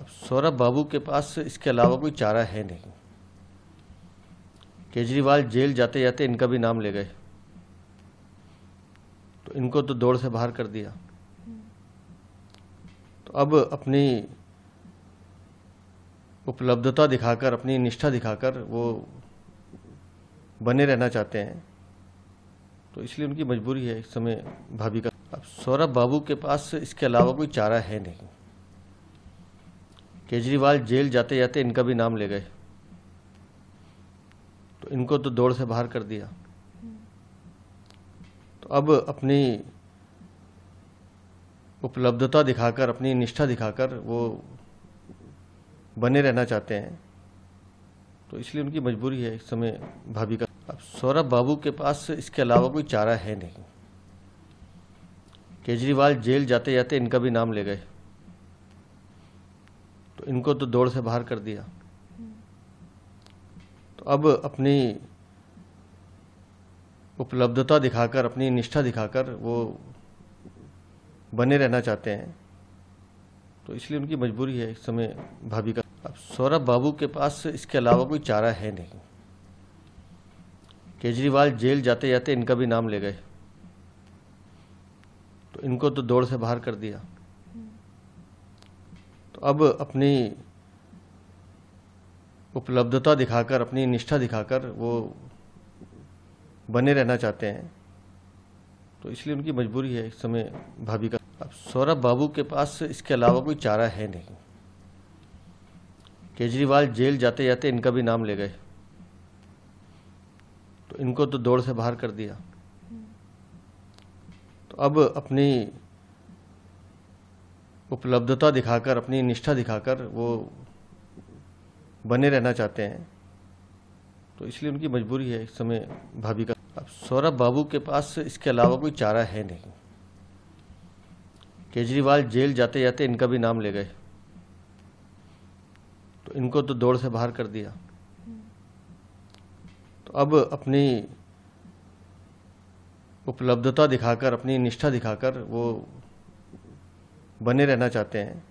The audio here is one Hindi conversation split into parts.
अब सौरभ बाबू के पास इसके अलावा कोई चारा है नहीं केजरीवाल जेल जाते जाते इनका भी नाम ले गए तो इनको तो दौड़ से बाहर कर दिया तो अब अपनी उपलब्धता दिखाकर अपनी निष्ठा दिखाकर वो बने रहना चाहते हैं तो इसलिए उनकी मजबूरी है इस समय भाभी का अब सौरभ बाबू के पास इसके अलावा कोई चारा है नहीं केजरीवाल जेल जाते जाते इनका भी नाम ले गए तो इनको तो दौड़ से बाहर कर दिया तो अब अपनी उपलब्धता दिखाकर अपनी निष्ठा दिखाकर वो बने रहना चाहते हैं तो इसलिए उनकी मजबूरी है इस समय भाभी का अब सौरभ बाबू के पास इसके अलावा कोई चारा है नहीं केजरीवाल जेल जाते जाते इनका भी नाम ले गए तो इनको तो दौड़ से बाहर कर दिया तो अब अपनी उपलब्धता दिखाकर अपनी निष्ठा दिखाकर वो बने रहना चाहते हैं तो इसलिए उनकी मजबूरी है इस समय भाभी का अब सौरभ बाबू के पास इसके अलावा कोई चारा है नहीं केजरीवाल जेल जाते जाते इनका भी नाम ले गए तो इनको तो दौड़ से बाहर कर दिया तो अब अपनी उपलब्धता दिखाकर अपनी निष्ठा दिखाकर वो बने रहना चाहते हैं तो इसलिए उनकी मजबूरी है इस समय भाभी का अब सौरभ बाबू के पास इसके अलावा कोई चारा है नहीं केजरीवाल जेल जाते जाते इनका भी नाम ले गए तो इनको तो दौड़ से बाहर कर दिया तो अब अपनी उपलब्धता दिखाकर अपनी निष्ठा दिखाकर वो बने रहना चाहते हैं तो इसलिए उनकी मजबूरी है इस समय भाभी का अब सौरभ बाबू के पास इसके अलावा कोई चारा है नहीं केजरीवाल जेल जाते जाते इनका भी नाम ले गए तो इनको तो दौड़ से बाहर कर दिया तो अब अपनी उपलब्धता दिखाकर अपनी निष्ठा दिखाकर वो बने रहना चाहते हैं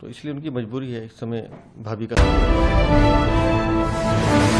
तो इसलिए उनकी मजबूरी है इस समय भाभी का